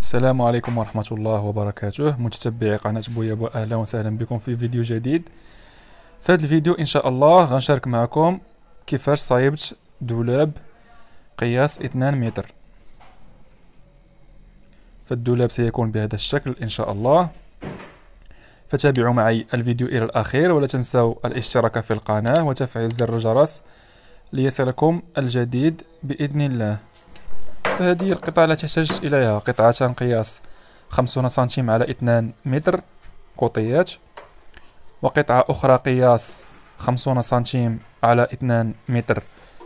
السلام عليكم ورحمة الله وبركاته متتبعي قناة بويابو أهلا وسهلا بكم في فيديو جديد في هذا الفيديو إن شاء الله غنشارك معكم كيفاش صايبت دولاب قياس 2 متر فالدولاب سيكون بهذا الشكل إن شاء الله فتابعوا معي الفيديو إلى الأخير ولا تنسوا الاشتراك في القناة وتفعيل زر الجرس ليصلكم الجديد بإذن الله هذه القطعة التي احتجت إليها قطعتان قياس خمسون سنتيم على اثنان متر قطيات وقطعة أخرى قياس خمسون سنتيم على اثنان متر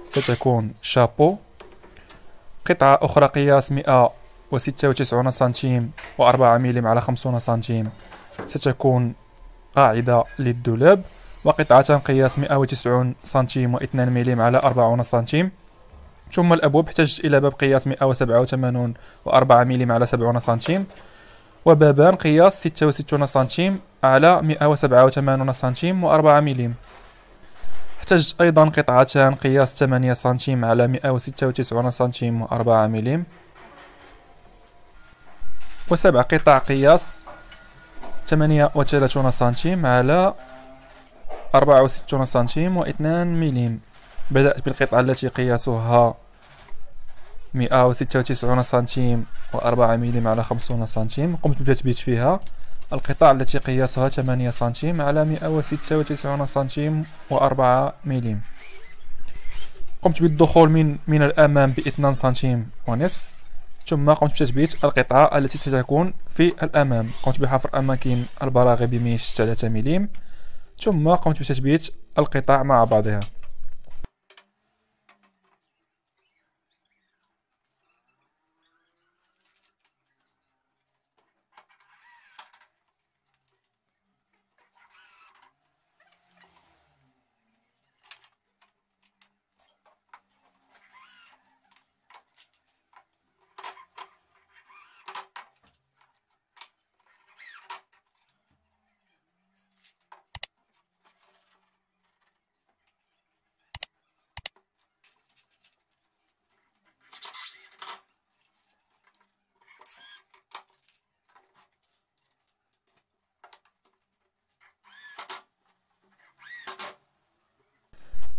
ستكون شابو قطعة أخرى قياس مئة وستة وتسعون سنتيم وأربعة ميليم على خمسون سنتيم ستكون قاعدة للدولاب وقطعة قياس مئة 190 سنتيم واثنان 2 على أربعون سنتيم ثم الأبواب احتجت إلى باب قياس 187 و4 ملم على 70 سنتيم وبابان قياس 66 سنتيم على 187 سنتيم و4 ملم احتجت أيضا قطعتان قياس 8 سنتيم على 196 سنتيم و4 ملم وسبع قطع قياس 38 سنتيم على 64 سنتيم و2 ملم بدأت بالقطعة التي قياسها مئة وستة وتسعون سنتيم وأربعة ميليم على خمسون سنتيم قمت بتثبيت فيها القطاع التي قياسها ثمانية سنتيم على مئة وستة وتسعون سنتيم وأربعة ميليم قمت بالدخول من من الأمام باثنان سنتيم ونصف ثم قمت بتثبيت القطعة التي ستكون في الأمام قمت بحفر أماكن البراغي بميش ثلاثة ميليم ثم قمت بتثبيت القطع مع بعضها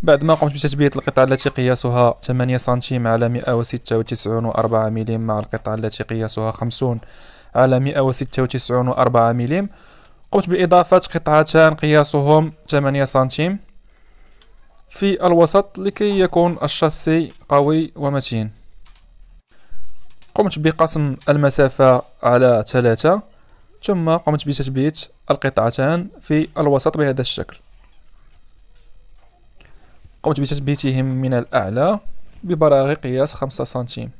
بعد ما قمت بتثبيت القطعة التي قياسها 8 سنتيم على 196 و 4 ميليم مع القطعة التي قياسها 50 على 196 و 4 ميليم قمت بإضافة قطعتان قياسهم 8 سنتيم في الوسط لكي يكون الشاسي قوي ومتين قمت بقسم المسافة على ثلاثة ثم قمت بتثبيت القطعتان في الوسط بهذا الشكل قمت بتثبيتهم من الأعلى ببراغي قياس خمسة سنتيم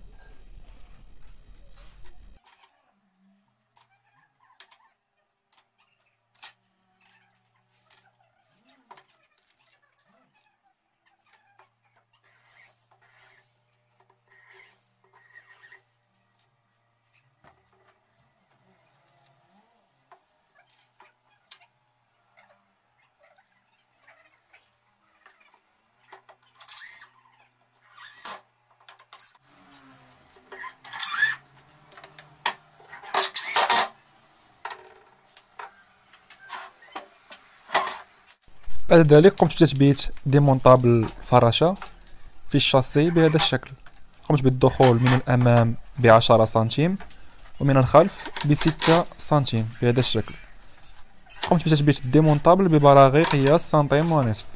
بعد ذلك قمت بتثبيت ديمونطابل الفراشة في الشاسي بهذا الشكل قمت بالدخول من الأمام بعشرة سنتيم ومن الخلف بستة سنتيم بهذا الشكل قمت بتثبيت الديمونطابل ببراغي قياس سنتيم ونصف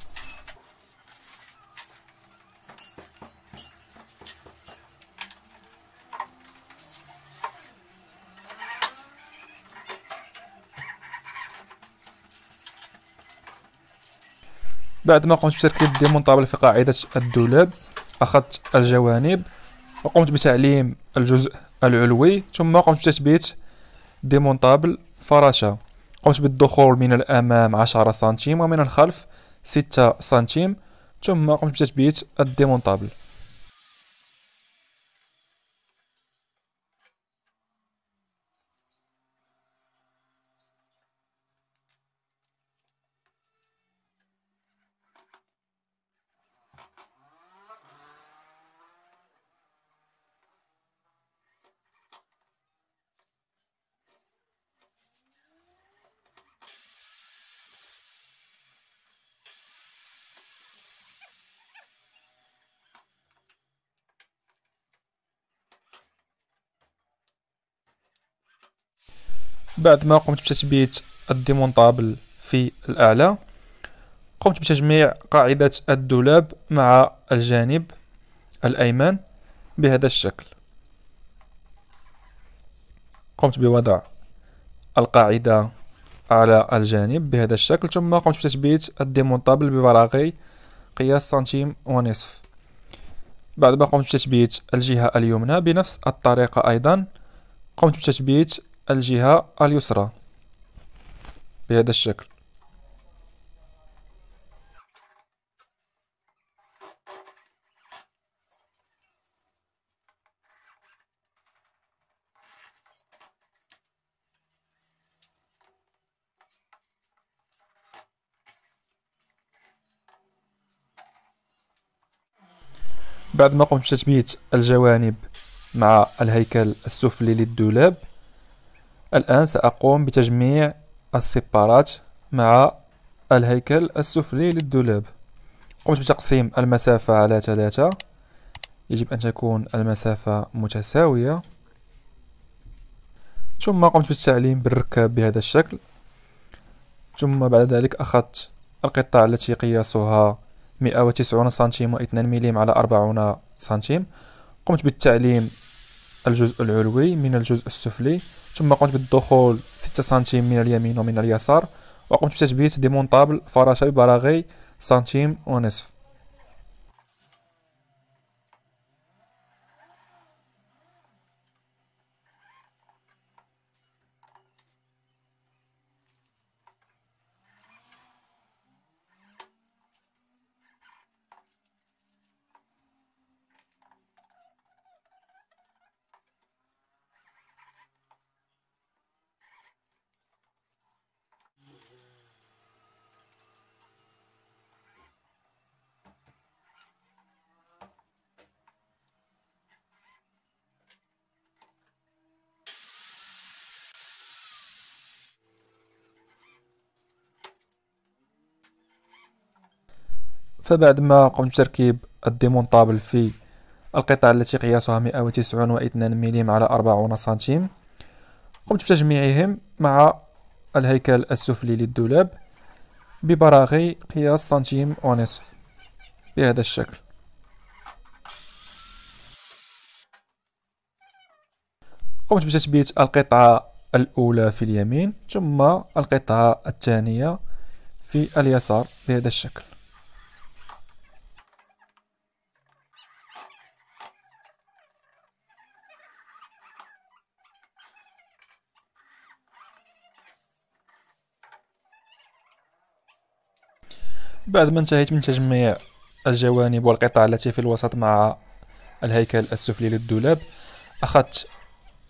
بعد ما قمت بتركيب ديمونطابل في قاعدة الدولاب أخذت الجوانب وقمت بتعليم الجزء العلوي ثم قمت بتثبيت ديمونطابل فراشة قمت بالدخول من الأمام عشرة سنتيم ومن الخلف ستة سنتيم ثم قمت بتثبيت الديمونطابل بعد ما قمت بتثبيت الديمونطابل في الأعلى قمت بتجميع قاعدة الدولاب مع الجانب الأيمن بهذا الشكل قمت بوضع القاعدة على الجانب بهذا الشكل ثم قمت بتثبيت الديمونطابل ببراغي قياس سنتيم ونصف بعد ما قمت بتثبيت الجهة اليمنى بنفس الطريقة أيضا قمت بتثبيت الجهة اليسرى بهذا الشكل بعد ما قمت بتثبيت الجوانب مع الهيكل السفلي للدولاب الآن سأقوم بتجميع السبارات مع الهيكل السفلي للدولاب قمت بتقسيم المسافة على ثلاثة يجب أن تكون المسافة متساوية ثم قمت بالتعليم بالركاب بهذا الشكل ثم بعد ذلك أخذت القطع التي قياسها 190 سنتيم و2 مليم على 40 سنتيم قمت بالتعليم الجزء العلوي من الجزء السفلي ثم قمت بالدخول 6 سنتيم من اليمين ومن اليسار وقمت بتثبيت ديمونطابل فراشة ببراغي سنتيم ونصف فبعد ما قمت بتركيب الديمونطابل في القطع التي قياسها 192 ملم على 40 سنتيم قمت بتجميعهم مع الهيكل السفلي للدولاب ببراغي قياس سنتيم ونصف بهذا الشكل قمت بتثبيت القطعة الأولى في اليمين ثم القطعة الثانية في اليسار بهذا الشكل بعد ما انتهيت من تجميع الجوانب والقطع التي في الوسط مع الهيكل السفلي للدولاب أخذت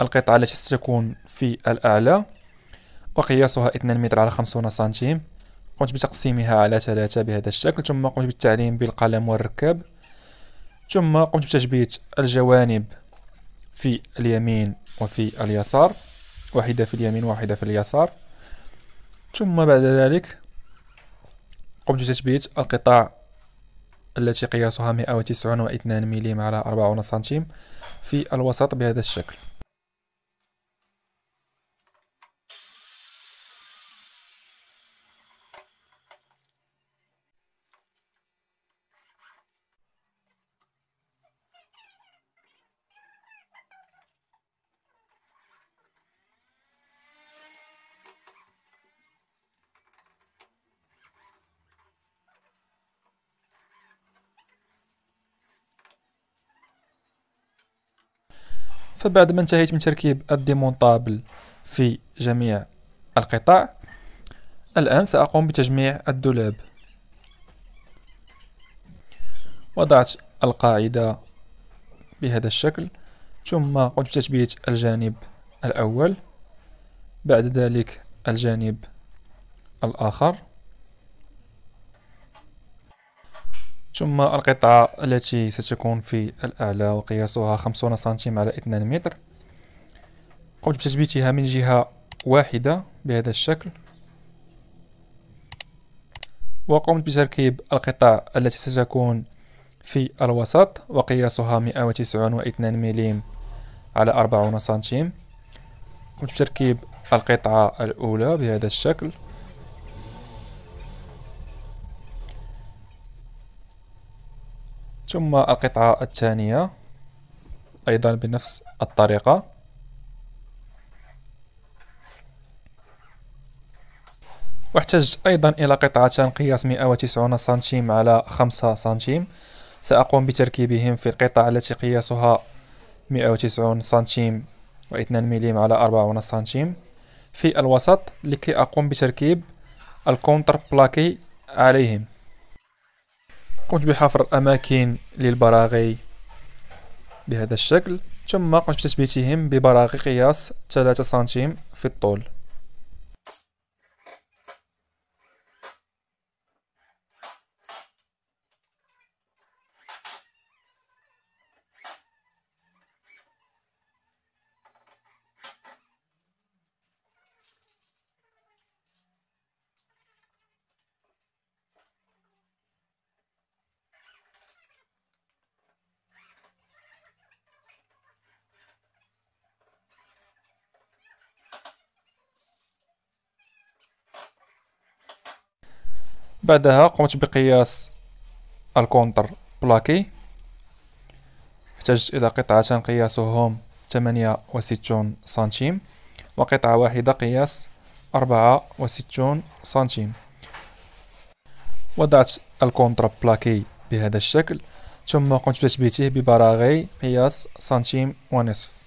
القطعة التي ستكون في الأعلى وقياسها 2 متر على 50 سنتيم قمت بتقسيمها على ثلاثة بهذا الشكل ثم قمت بالتعليم بالقلم والركاب ثم قمت بتثبيت الجوانب في اليمين وفي اليسار واحدة في اليمين واحدة في اليسار ثم بعد ذلك قمت بتثبيت القطاع التي قياسها 192 ملم على 40 سنتيم في الوسط بهذا الشكل فبعد ما انتهيت من تركيب الديمونطابل في جميع القطع الآن سأقوم بتجميع الدولاب وضعت القاعدة بهذا الشكل ثم قمت بتثبيت الجانب الأول بعد ذلك الجانب الآخر ثم القطعة التي ستكون في الأعلى وقياسها 50 سنتيم على 2 متر قمت بتثبيتها من جهة واحدة بهذا الشكل وقمت بتركيب القطع التي ستكون في الوسط وقياسها 192 ملم على 40 سنتيم قمت بتركيب القطعة الأولى بهذا الشكل ثم القطعة الثانية أيضا بنفس الطريقة واحتاج أيضا إلى قطعتان قياس 190 سنتيم على 5 سنتيم سأقوم بتركيبهم في القطعة التي قياسها 190 سنتيم و2 مليم على 40 سنتيم في الوسط لكي أقوم بتركيب الكونتر بلاكي عليهم قمت بحفر اماكن للبراغي بهذا الشكل ثم قمت بتثبيتهم ببراغي قياس 3 سنتيم في الطول بعدها قمت بقياس الكونتر بلاكي احتجت إلى قطعتان قياسهم 68 سنتيم وقطعة واحدة قياس 64 سنتيم وضعت الكونتر بلاكي بهذا الشكل ثم قمت بتثبيته ببراغي قياس سنتيم ونصف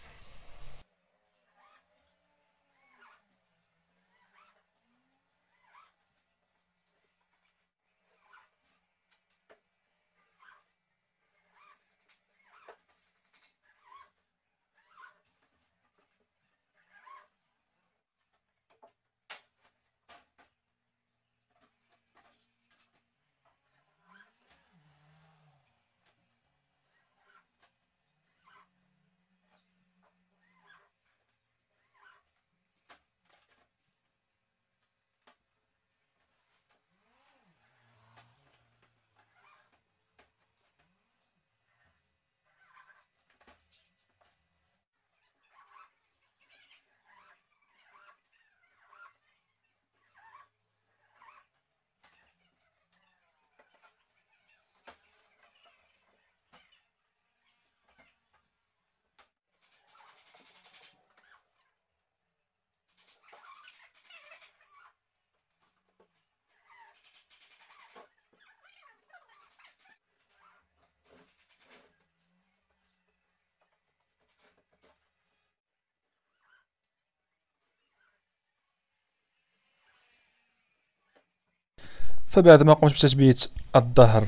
فبعد ما قمت بتثبيت الظهر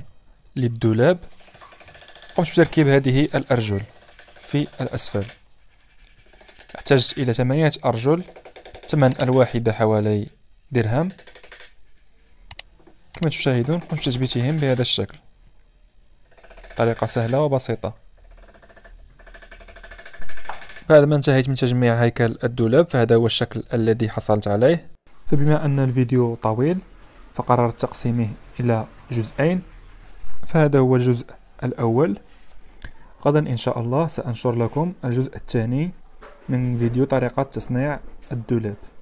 للدولاب قمت بتركيب هذه الأرجل في الأسفل احتجت إلى ثمانية أرجل ثمن الواحدة حوالي درهم كما تشاهدون قمت بتثبيتهم بهذا الشكل طريقة سهلة وبسيطة بعد ما انتهيت من تجميع هيكل الدولاب فهذا هو الشكل الذي حصلت عليه فبما أن الفيديو طويل فقررت تقسيمه إلى جزئين فهذا هو الجزء الأول غدا إن شاء الله سأنشر لكم الجزء الثاني من فيديو طريقة تصنيع الدولاب